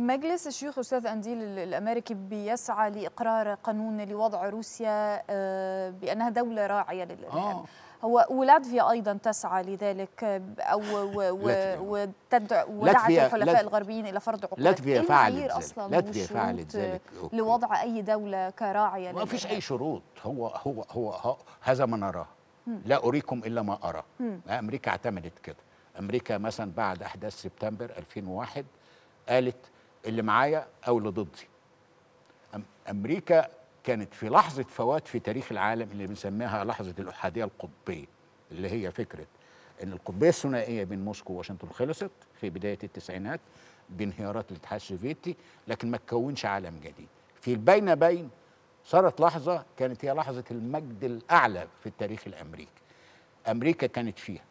مجلس الشيوخ أستاذ أنديل الأمريكي بيسعى لإقرار قانون لوضع روسيا آه، بأنها دولة راعية للإرهاب آه. هو ولاتفيا أيضا تسعى لذلك آه، أو وتدعو ودعت الحلفاء الغربيين إلى فرض عقوبات لاتفيا فعلت أصلا لاتفيا فعلت ذلك لوضع أي دولة كراعية ما فيش أي شروط هو هو هو هذا ما نراه لا أريكم إلا ما أرى أمريكا اعتمدت كده أمريكا مثلا بعد أحداث سبتمبر 2001 قالت اللي معايا او اللي ضدي امريكا كانت في لحظه فوات في تاريخ العالم اللي بنسميها لحظه الاحاديه القطبيه اللي هي فكره ان القطبيه الثنائيه بين موسكو وواشنطن خلصت في بدايه التسعينات بانهيارات الاتحاد السوفيتي لكن ما تكونش عالم جديد في البين بين صارت لحظه كانت هي لحظه المجد الاعلى في التاريخ الامريكي امريكا كانت فيها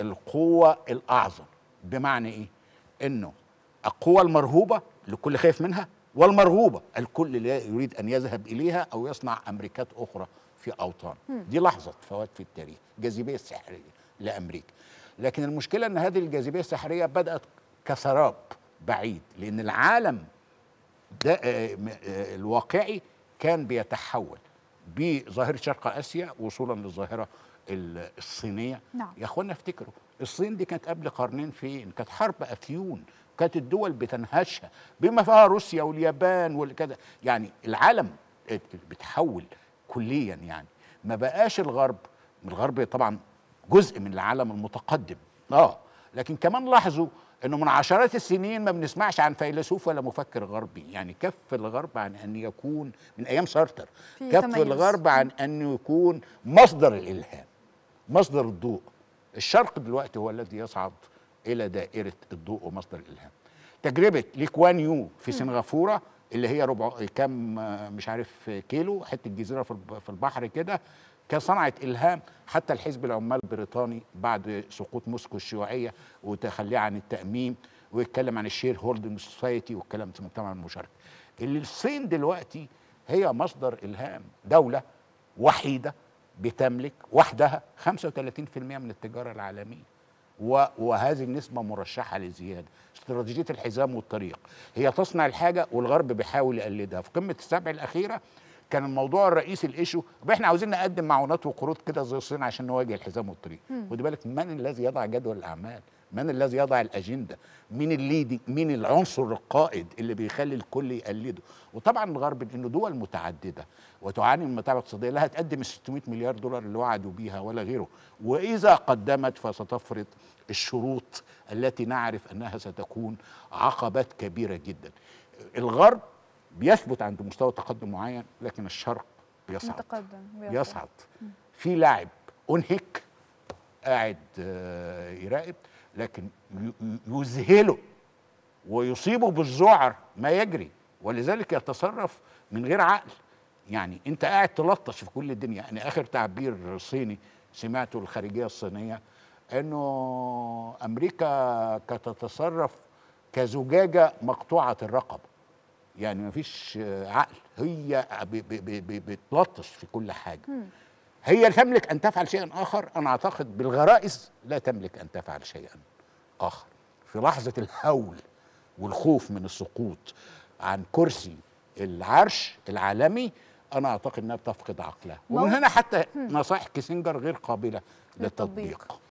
القوه الاعظم بمعنى ايه انه القوة المرهوبة الكل خايف منها والمرغوبة الكل لا يريد أن يذهب إليها أو يصنع أمريكات أخرى في أوطان دي لحظة فوات في التاريخ جاذبية سحرية لأمريكا لكن المشكلة أن هذه الجاذبية السحرية بدأت كسراب بعيد لأن العالم ده آه، آه، الواقعي كان بيتحول بظاهرة شرق آسيا وصولا للظاهرة الصينيه نعم. يا اخوانا افتكروا الصين دي كانت قبل قرنين فين كانت حرب افيون كانت الدول بتنهشها بما فيها روسيا واليابان والكذا يعني العالم بتحول كليا يعني ما بقاش الغرب الغرب طبعا جزء من العالم المتقدم اه لكن كمان لاحظوا انه من عشرات السنين ما بنسمعش عن فيلسوف ولا مفكر غربي يعني كف الغرب عن ان يكون من ايام سارتر كف تميز. الغرب عن ان يكون مصدر الالهام مصدر الضوء الشرق دلوقتي هو الذي يصعد الى دائره الضوء ومصدر الالهام تجربه ليكوان يو في سنغافوره اللي هي ربع كام مش عارف كيلو حته جزيره في البحر كده كان صنعت الهام حتى الحزب العمال البريطاني بعد سقوط موسكو الشيوعيه وتخليه عن التاميم ويتكلم عن الشير هولدنج سوسايتي والكلام في المجتمع المشارك اللي الصين دلوقتي هي مصدر الهام دوله وحيده بتملك وحدها 35% من التجارة العالمية وهذه النسبة مرشحة لزيادة استراتيجية الحزام والطريق هي تصنع الحاجة والغرب بيحاول يقلدها في قمة السبع الأخيرة كان الموضوع الرئيسي الايشو احنا عاوزين نقدم معونات وقروض كده زي الصين عشان نواجه الحزام والطريق خد بالك من الذي يضع جدول الاعمال من الذي يضع الاجنده مين الليدي مين العنصر القائد اللي بيخلي الكل يقلده وطبعا الغرب لانه دول متعدده وتعاني من متاعب اقتصاديه لا هتقدم ال 600 مليار دولار اللي وعدوا بيها ولا غيره واذا قدمت فستفرض الشروط التي نعرف انها ستكون عقبات كبيره جدا الغرب بيثبت عند مستوى تقدم معين لكن الشرق بيصعد متقدم بيصعد, بيصعد. في لاعب انهك قاعد آه، يراقب لكن يذهله ويصيبه بالذعر ما يجري ولذلك يتصرف من غير عقل يعني انت قاعد تلطش في كل الدنيا يعني اخر تعبير صيني سمعته الخارجيه الصينيه انه امريكا كتتصرف كزجاجه مقطوعه الرقبه يعني ما فيش عقل هي بتلطش في كل حاجه هي تملك أن تفعل شيئا آخر أنا أعتقد بالغرائز لا تملك أن تفعل شيئا آخر في لحظة الهول والخوف من السقوط عن كرسي العرش العالمي انا اعتقد انها بتفقد عقلها ومن هنا حتى نصائح كيسنجر غير قابله للتطبيق